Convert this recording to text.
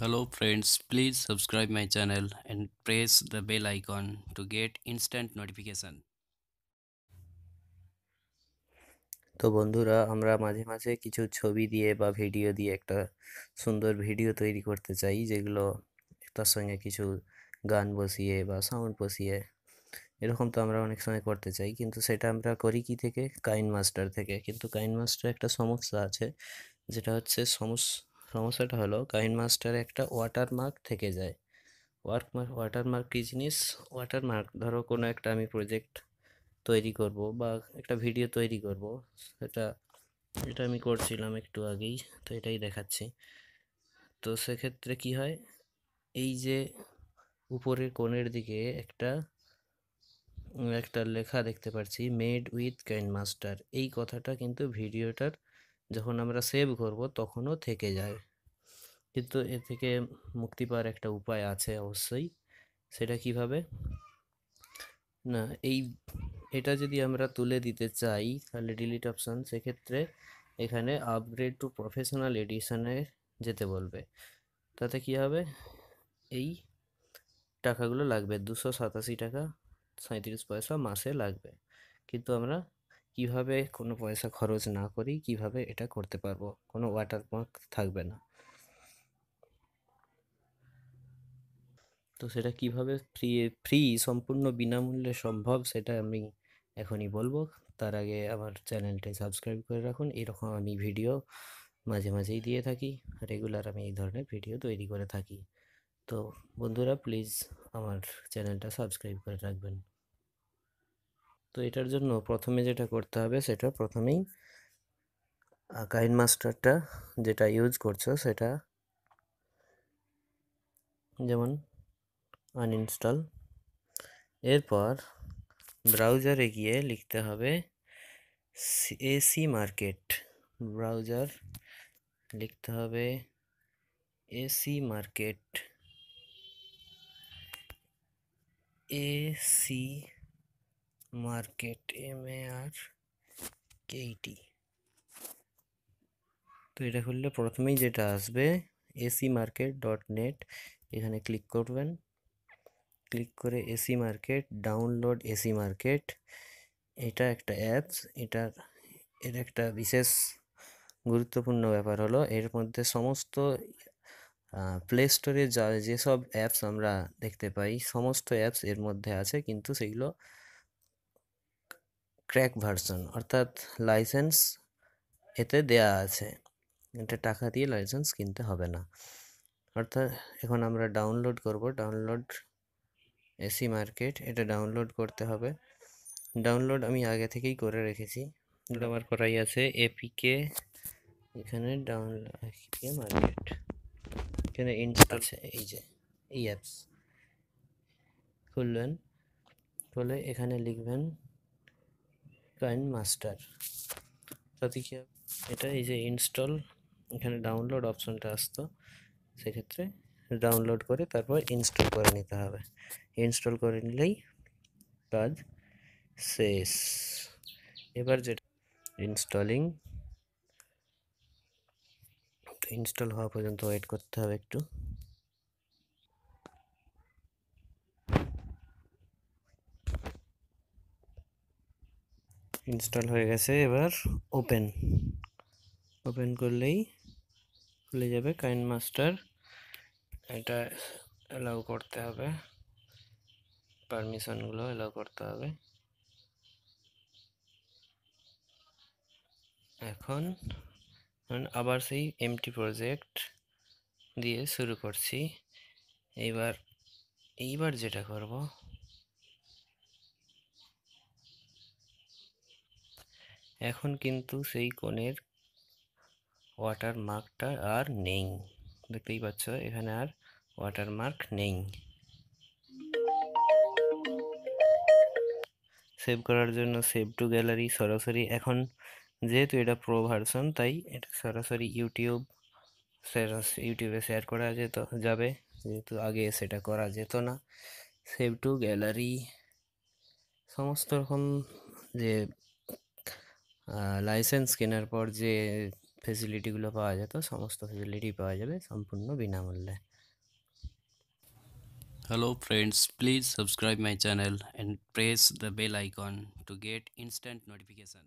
Hello friends, please subscribe my channel and press the bell icon to get instant notification. তো বন্ধুরা আমরা মাঝে মাঝে কিছু ছবি দিয়ে বা ভিডিও দিয়ে একটা সুন্দর ভিডিও তৈরি করতে চাই যেগুলো তার সঙ্গে কিছু গান বসিয়ে বা সাউন্ড বসিয়ে এরকম তো আমরা অনেক সময় করতে চাই কিন্তু সেটা আমরা করি কি থেকে কাইন মাস্টার থেকে কিন্তু কাইন মাস্টার একটা সমস্যা আছে যেটা হচ্ছে সমস্যা সমস্যাটা হলো কাইন মাস্টারে একটা ওয়াটারমার্ক থেকে যায় ওয়ার্ক মার্ক ওয়াটারমার্ক কী জিনিস ওয়াটারমার্ক ধরো কোনো একটা আমি প্রজেক্ট তৈরি করব বা একটা ভিডিও তৈরি করব সেটা এটা আমি করছিলাম একটু আগেই তো এটাই দেখাচ্ছি তো সেক্ষেত্রে কি হয় এই যে উপরের কোণের দিকে একটা একটা লেখা দেখতে পাচ্ছি মেড উইথ কাইন মাস্টার এই কথাটা কিন্তু ভিডিওটার যখন আমরা সেভ করব তখনও থেকে যায় কিন্তু এ থেকে মুক্তি পাওয়ার একটা উপায় আছে অবশ্যই সেটা কিভাবে না এই এটা যদি আমরা তুলে দিতে চাই তাহলে ডিলিট অপশান সেক্ষেত্রে এখানে আপগ্রেড টু প্রফেশনাল এডিশনে যেতে বলবে তাতে কি হবে এই টাকাগুলো লাগবে দুশো সাতাশি টাকা সাঁত্রিশ পয়সা মাসে লাগবে কিন্তু আমরা কিভাবে কোনো পয়সা খরচ না করি কিভাবে এটা করতে পারবো কোনো ওয়াটারমার্ক থাকবে না তো সেটা কিভাবে ফ্রি ফ্রি সম্পূর্ণ বিনামূল্যে সম্ভব সেটা আমি এখনই বলবো তার আগে আমার চ্যানেলটা সাবস্ক্রাইব করে রাখুন এরকম আমি ভিডিও মাঝে মাঝেই দিয়ে থাকি রেগুলার আমি এই ধরনের ভিডিও তৈরি করে থাকি তো বন্ধুরা প্লিজ আমার চ্যানেলটা সাবস্ক্রাইব করে রাখবেন তো এটার জন্য প্রথমে যেটা করতে হবে সেটা প্রথমেই কাইন মাস্টারটা যেটা ইউজ করছো সেটা যেমন আনইনস্টল এরপর ব্রাউজারে গিয়ে লিখতে হবে এসি মার্কেট ব্রাউজার লিখতে হবে AC market AC market M A R K E T তো এটা খুললে প্রথমেই যেটা আসবে এসি মার্কেট ডট নেট এখানে ক্লিক করবেন ক্লিক করে AC market download AC market এটা একটা অ্যাপস এটার এর একটা বিশেষ গুরুত্বপূর্ণ ব্যাপার হলো এর মধ্যে সমস্ত প্লে স্টোরে যা যেসব অ্যাপস আমরা দেখতে পাই সমস্ত অ্যাপস এর মধ্যে আছে কিন্তু সেগুলো ক্র্যাক ভার্সন অর্থাৎ লাইসেন্স এতে দেয়া আছে এটা টাকা দিয়ে লাইসেন্স কিনতে হবে না অর্থাৎ এখন আমরা ডাউনলোড করব ডাউনলোড এসি মার্কেট এটা ডাউনলোড করতে হবে ডাউনলোড আমি আগে থেকেই করে রেখেছি আমার করাই আছে এপিকে এখানে ডাউনলোড মার্কেট এখানে ইনস্টল এই যে এই অ্যাপস খুলবেন খুলে এখানে লিখবেন কাইন মাস্টার তা কী এটা এই যে ইনস্টল এখানে ডাউনলোড অপশনটা আসতো সেক্ষেত্রে ডাউনলোড করে তারপর ইনস্টল করে নিতে হবে ইনস্টল করে নিলেই কাজ শেষ এবার যেটা ইনস্টলিং ইনস্টল হওয়া পর্যন্ত ওয়েট করতে হবে একটু ইনস্টল হয়ে গেছে এবার ওপেন ওপেন করলেই খুলে যাবে কাইন্ড মাস্টার এটা অ্যালাউ করতে হবে পারমিশনগুলো অ্যালাউ করতে হবে এখন আবার সেই এমটি প্রজেক্ট দিয়ে শুরু করছি এইবার এইবার যেটা করবো এখন কিন্তু সেই কোণের ওয়াটার মার্কটা আর নেই দেখতেই পাচ্ছ এখানে আর ওয়াটার মার্ক নেই সেভ করার জন্য সেভ টু গ্যালারি সরাসরি এখন যেহেতু এটা প্রো ভার্সন তাই এটা সরাসরি ইউটিউব ইউটিউবে শেয়ার করা যেত যাবে যেহেতু আগে সেটা করা যেত না সেভ টু গ্যালারি সমস্ত রকম যে লাইসেন্স কেনার পর যে ফেসিলিটিগুলো পাওয়া যেত সমস্ত ফেসিলিটি পাওয়া যাবে সম্পূর্ণ বিনামূল্যে Hello friends, please subscribe my channel and press the bell icon to get instant notification.